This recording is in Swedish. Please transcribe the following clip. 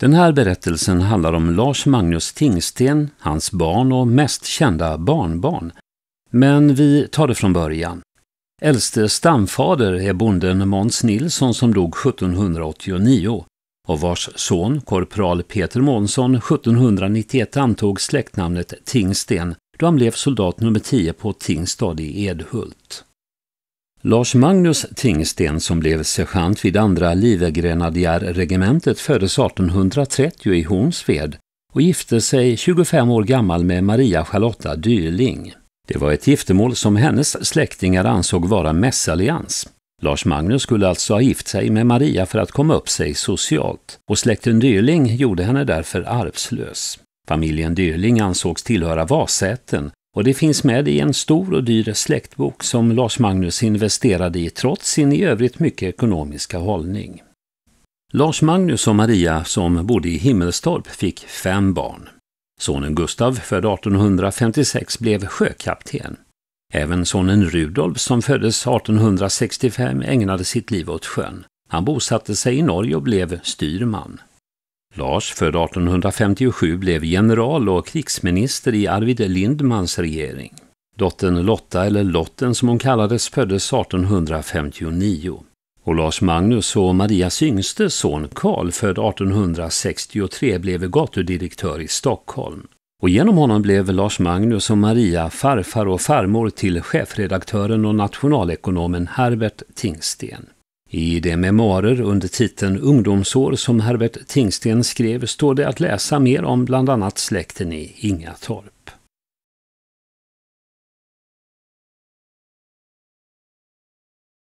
Den här berättelsen handlar om Lars Magnus Tingsten, hans barn och mest kända barnbarn. Men vi tar det från början. Äldste stamfader är bonden Måns Nilsson som dog 1789 och vars son, korpral Peter Månsson, 1791 antog släktnamnet Tingsten då han blev soldat nummer 10 på Tingstad i Edhult. Lars Magnus Tingsten som blev sergeant vid andra Livegrenadjärregementet föddes 1830 i Hornsved och gifte sig 25 år gammal med Maria Charlotta Dyrling. Det var ett giftermål som hennes släktingar ansåg vara mässallians. Lars Magnus skulle alltså ha gift sig med Maria för att komma upp sig socialt och släkten Dyrling gjorde henne därför arvslös. Familjen Dyrling ansågs tillhöra Vasäten och det finns med i en stor och dyr släktbok som Lars Magnus investerade i trots sin i övrigt mycket ekonomiska hållning. Lars Magnus och Maria som bodde i Himmelstorp fick fem barn. Sonen Gustav, född 1856, blev sjökapten. Även sonen Rudolf som föddes 1865 ägnade sitt liv åt sjön. Han bosatte sig i Norge och blev styrman. Lars, född 1857, blev general och krigsminister i Arvid Lindmans regering. Dottern Lotta, eller Lotten som hon kallades, föddes 1859. Och Lars Magnus och Marias yngste son Karl, född 1863, blev gatudirektör i Stockholm. Och genom honom blev Lars Magnus och Maria farfar och farmor till chefredaktören och nationalekonomen Herbert Tingsten. I de memoarer under titeln Ungdomsår som Herbert Tingsten skrev står det att läsa mer om bland annat släkten i Ingatorp.